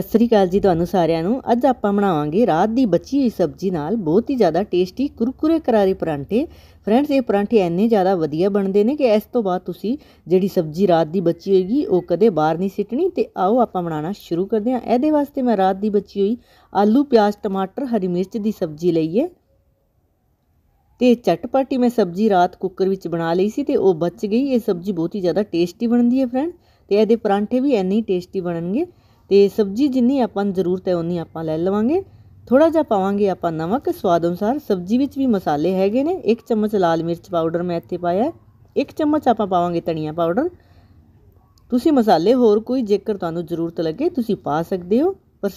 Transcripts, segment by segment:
ਸਤਿ ਸ੍ਰੀ ਅਕਾਲ ਜੀ ਤੁਹਾਨੂੰ ਸਾਰਿਆਂ ਨੂੰ ਅੱਜ ਆਪਾਂ ਬਣਾਵਾਂਗੇ ਰਾਤ ਦੀ ਬਚੀ ਹੋਈ ਸਬਜ਼ੀ ਨਾਲ ਬਹੁਤ ਹੀ ਜ਼ਿਆਦਾ ਟੇਸਟੀ ਕੁਰਕੁਰੇ ਕਰਾਰੇ ਪਰਾਂਠੇ ਫਰੈਂਡਸ ਇਹ ਪਰਾਂਠੇ ਇੰਨੇ ਜ਼ਿਆਦਾ ਵਧੀਆ ਬਣਦੇ ਨੇ ਕਿ ਇਸ ਤੋਂ ਬਾਅਦ ਤੁਸੀਂ ਜਿਹੜੀ ਸਬਜ਼ੀ ਰਾਤ ਦੀ ਬਚੀ ਹੋਏਗੀ ਉਹ ਕਦੇ ਬਾਹਰ ਨਹੀਂ ਸਿੱਟਣੀ ਤੇ ਆਓ ਆਪਾਂ ਬਣਾਉਣਾ ਸ਼ੁਰੂ ਕਰਦੇ ਹਾਂ ਇਹਦੇ ਵਾਸਤੇ ਮੈਂ ਰਾਤ ਦੀ ਬਚੀ ਹੋਈ ਆਲੂ ਪਿਆਜ਼ ਟਮਾਟਰ ਹਰੀ ਮਿਰਚ ਦੀ ਸਬਜ਼ੀ ਲਈ ਹੈ ਤੇ ਚਟਪਟੀ ਮੈਂ ਸਬਜ਼ੀ ਰਾਤ ਕੁੱਕਰ ਵਿੱਚ ਬਣਾ ਲਈ ਸੀ ਤੇ ਉਹ ਬਚ ਗਈ ਇਹ ਸਬਜ਼ੀ ਬਹੁਤ ਹੀ ਜ਼ਿਆਦਾ ਟੇਸਟੀ ਬਣਦੀ ਹੈ ਫਰੈਂਡ ਤੇ ਇਹਦੇ ਪਰਾਂਠੇ ਵੀ ਇੰਨੇ ਹੀ ਟੇਸਟੀ ਬਣਨਗੇ ਤੇ ਸਬਜ਼ੀ ਜਿੰਨੀ ਆਪਾਂ ਨੂੰ ਜ਼ਰੂਰਤ ਹੈ ਉਨੀ ਆਪਾਂ ਲੈ ਲਵਾਂਗੇ ਥੋੜਾ ਜਿਹਾ ਪਾਵਾਂਗੇ ਆਪਾਂ ਨਮਕ ਸਵਾਦ ਅਨੁਸਾਰ ਸਬਜ਼ੀ ਵਿੱਚ ਵੀ ਮਸਾਲੇ ਹੈਗੇ ਨੇ 1 ਚਮਚ ਲਾਲ ਮਿਰਚ ਪਾਊਡਰ ਮੈਂ ਇੱਥੇ ਪਾਇਆ 1 ਚਮਚ ਆਪਾਂ ਪਾਵਾਂਗੇ ਧਨੀਆ ਪਾਊਡਰ ਤੁਸੀਂ ਮਸਾਲੇ ਹੋਰ ਕੋਈ ਜੇਕਰ ਤੁਹਾਨੂੰ ਜ਼ਰੂਰਤ ਲੱਗੇ ਤੁਸੀਂ ਪਾ ਸਕਦੇ ਹੋ ਪਰ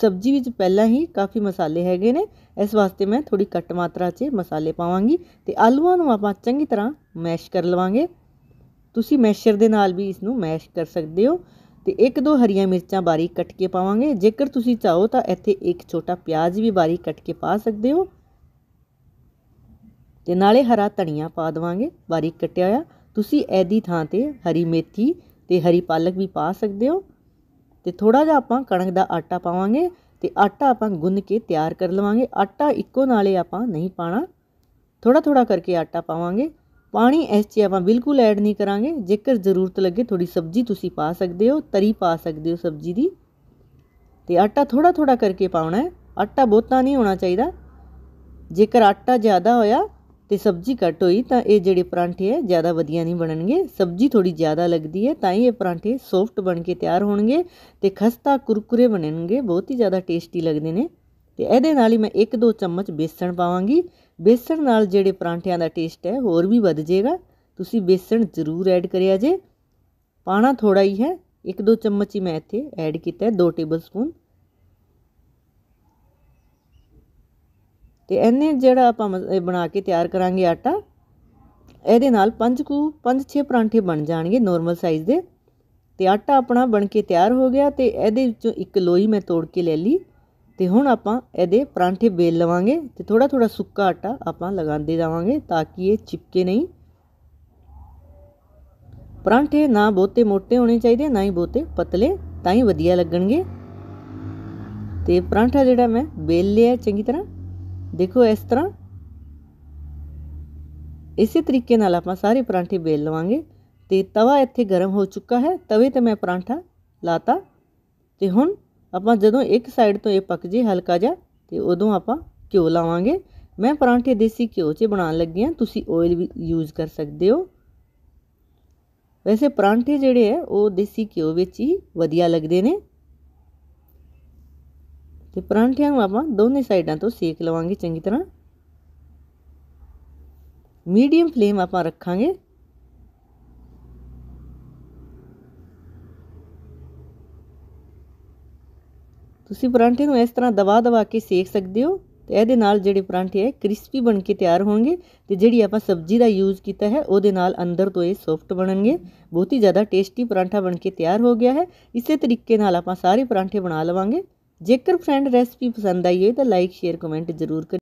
ਸਬਜ਼ੀ ਵਿੱਚ ਪਹਿਲਾਂ ਹੀ ਕਾਫੀ ਮਸਾਲੇ ਹੈਗੇ ਨੇ ਇਸ ਵਾਸਤੇ ਮੈਂ ਥੋੜੀ ਘੱਟ ਮਾਤਰਾ 'ਚ ਮਸਾਲੇ ਪਾਵਾਂਗੀ ਤੇ ਆਲੂਆਂ ਨੂੰ ਆਪਾਂ ਚੰਗੀ ਤਰ੍ਹਾਂ ਮੈਸ਼ ਕਰ ਲਵਾਂਗੇ ਤੁਸੀਂ ਮੈਸ਼ਰ ਦੇ ਨਾਲ ਵੀ ਇਸ ਨੂੰ ਮੈਸ਼ ਕਰ ਸਕਦੇ ਹੋ ਤੇ ਇੱਕ ਦੋ ਹਰੀਆਂ ਮਿਰਚਾਂ ਬਾਰੀਕ ਕੱਟ ਕੇ ਪਾਵਾਂਗੇ ਜੇਕਰ ਤੁਸੀਂ ਚਾਹੋ ਤਾਂ ਇੱਥੇ ਇੱਕ ਛੋਟਾ ਪਿਆਜ਼ ਵੀ ਬਾਰੀਕ ਕੱਟ ਕੇ ਪਾ ਸਕਦੇ ਹੋ ਤੇ ਨਾਲੇ ਹਰਾ ਧਨੀਆ ਪਾ ਦਵਾਂਗੇ ਬਾਰੀਕ ਕੱਟਿਆ ਹੋਇਆ ਤੁਸੀਂ ਐਦੀ ਥਾਂ ਤੇ ਹਰੀ ਮੇਥੀ ਤੇ ਹਰੀ ਪਾਲਕ ਵੀ ਪਾ ਸਕਦੇ ਹੋ ਤੇ ਥੋੜਾ ਜਿਹਾ ਆਪਾਂ ਕਣਕ ਦਾ ਆਟਾ ਪਾਵਾਂਗੇ ਤੇ ਆਟਾ ਆਪਾਂ ਗੁੰਨ ਕੇ ਤਿਆਰ ਕਰ ਲਵਾਂਗੇ ਆਟਾ ਇੱਕੋ ਨਾਲੇ ਆਪਾਂ ਨਹੀਂ ਪਾਣਾ ਥੋੜਾ ਥੋੜਾ ਕਰਕੇ ਆਟਾ ਪਾਵਾਂਗੇ ਪਾਣੀ ਇਸ 'ਚ ਆਪਾਂ ਬਿਲਕੁਲ ਐਡ ਨਹੀਂ ਕਰਾਂਗੇ ਜੇਕਰ ਜ਼ਰੂਰਤ ਲੱਗੇ ਥੋੜੀ ਸਬਜ਼ੀ ਤੁਸੀਂ ਪਾ ਸਕਦੇ ਹੋ ਤਰੀ ਪਾ ਸਕਦੇ ਹੋ ਸਬਜ਼ੀ ਦੀ ਤੇ ਆਟਾ ਥੋੜਾ ਥੋੜਾ ਕਰਕੇ ਪਾਉਣਾ ਹੈ ਆਟਾ ਬਹੁਤਾ ਨਹੀਂ ਹੋਣਾ ਚਾਹੀਦਾ ਜੇਕਰ ਆਟਾ ਜ਼ਿਆਦਾ ਹੋਇਆ ਤੇ ਸਬਜ਼ੀ ਘੱਟ ਹੋਈ ਤਾਂ ਇਹ ਜਿਹੜੇ ਪਰਾਂਠੇ ਹੈ ਜ਼ਿਆਦਾ ਵਧੀਆ ਨਹੀਂ ਬਣਨਗੇ ਸਬਜ਼ੀ ਥੋੜੀ ਜ਼ਿਆਦਾ ਲੱਗਦੀ ਹੈ ਤਾਂ ਹੀ ਇਹ ਪਰਾਂਠੇ ਸੌਫਟ ਬਣ ਕੇ ਤਿਆਰ ਹੋਣਗੇ ਤੇ ਖਸਤਾ ਕੁਰਕੁਰੇ ਬਣਨਗੇ ਬਹੁਤ ਹੀ ਜ਼ਿਆਦਾ ਟੇਸਟੀ ਲੱਗਦੇ ਨੇ ਤੇ ਇਹਦੇ ਨਾਲ ਹੀ ਮੈਂ 1-2 ਚਮਚ ਬੇਸਣ ਪਾਵਾਂਗੀ ਬੇਸਣ ਨਾਲ ਜਿਹੜੇ ਪਰਾਂਠਿਆਂ ਦਾ ਟੇਸਟ ਹੈ ਹੋਰ ਵੀ ਵੱਧ ਜਾਏਗਾ ਤੁਸੀਂ ਬੇਸਣ ਜ਼ਰੂਰ ਐਡ ਕਰਿਆ ਜੇ ਪਾਣਾ ਥੋੜਾ ਹੀ ਹੈ 1-2 ਚਮਚ ਹੀ ਮੈਂ ਇੱਥੇ ਐਡ ਕੀਤਾ ਹੈ 2 ਟੇਬਲ ਸਪੂਨ ਤੇ ਇਹਨੇ ਜਿਹੜਾ ਆਪਾਂ ਬਣਾ ਕੇ ਤਿਆਰ ਕਰਾਂਗੇ ਆਟਾ ਇਹਦੇ ਨਾਲ 5 ਕੁ 5-6 ਪਰਾਂਠੇ ਬਣ ਜਾਣਗੇ ਨਾਰਮਲ ਸਾਈਜ਼ ਦੇ ਤੇ ਆਟਾ ਆਪਣਾ ਬਣ ਕੇ ਤਿਆਰ ਹੋ ਗਿਆ ਤੇ ਇਹਦੇ ਵਿੱਚੋਂ ਇੱਕ ਲੋਈ ਮੈਂ ਤੋੜ ਕੇ ਲੈ ਲਈ ਤੇ ਹੁਣ ਆਪਾਂ ਇਹਦੇ ਪਰਾਂਠੇ ਬੇਲ ਲਵਾਂਗੇ ਤੇ ਥੋੜਾ ਥੋੜਾ ਸੁੱਕਾ ਆਟਾ ਆਪਾਂ ਲਗਾਉਂਦੇ ਜਾਵਾਂਗੇ ਤਾਂ ਕਿ ਇਹ ਚਿਪਕੇ ਨਹੀਂ ਪਰਾਂਠੇ ਨਾ ਬਹੁਤੇ ਮੋٹے ਹੋਣੇ ਚਾਹੀਦੇ ਨਾ ਹੀ ਬਹੁਤੇ ਪਤਲੇ ਤਾਂ ਹੀ ਵਧੀਆ ਲੱਗਣਗੇ ਤੇ ਪਰਾਂਠਾ ਜਿਹੜਾ ਮੈਂ ਬੇਲ ਲਿਆ ਚੰਗੀ ਤਰ੍ਹਾਂ ਦੇਖੋ ਇਸ ਤਰ੍ਹਾਂ ਇਸੇ ਤਰੀਕੇ ਨਾਲ ਆਪਾਂ ਸਾਰੇ ਪਰਾਂਠੇ ਬੇਲ ਲਵਾਂਗੇ ਤੇ ਤਵਾ ਇੱਥੇ ਗਰਮ ਹੋ ਚੁੱਕਾ ਹੈ ਤਵੇ ਤੇ ਮੈਂ ਪਰਾਂਠਾ ਲਾਤਾ ਤੇ ਹੁਣ ਆਪਾਂ ਜਦੋਂ ਇੱਕ ਸਾਈਡ ਤੋਂ ਇਹ ਪੱਕ ਜੇ ਹਲਕਾ ਜਿਹਾ ਤੇ ਉਦੋਂ ਆਪਾਂ ਘਿਓ ਲਾਵਾਂਗੇ ਮੈਂ ਪਰਾਂਠੇ ਦੇਸੀ ਘਿਓ 'ਚ ਬਣਾਉਣ ਲੱਗੀ ਆ ਤੁਸੀਂ ਆਇਲ ਵੀ ਯੂਜ਼ ਕਰ ਸਕਦੇ ਹੋ ਵੈਸੇ ਪਰਾਂਠੇ ਜਿਹੜੇ ਆ ਉਹ ਦੇਸੀ ਘਿਓ ਵਿੱਚ ਹੀ ਵਧੀਆ ਲੱਗਦੇ ਨੇ ਤੇ ਪਰਾਂਠਿਆਂ ਨੂੰ ਆਪਾਂ ਦੋਨੇ ਸਾਈਡਾਂ ਤੋਂ ਸੇਕ ਲਵਾਂਗੇ ਚੰਗੀ ਤਰ੍ਹਾਂ ਮੀਡੀਅਮ ਫਲੇਮ ਆਪਾਂ ਰੱਖਾਂਗੇ तुम परांठे इस तरह दबा दबा के सेक सकते हो तो ये जोड़े परांठे है क्रिस्पी बन के तैयार होगी तो जी आप सब्जी का यूज़ किया है वो अंदर तो ये सॉफ्ट बनने बहुत ही ज़्यादा टेस्टी परांठा बन के तैयार हो गया है इस तरीके आप सारे परांठे बना लवेंगे जेकर फ्रेंड रैसपी पसंद आई हो तो लाइक शेयर कमेंट जरूर कर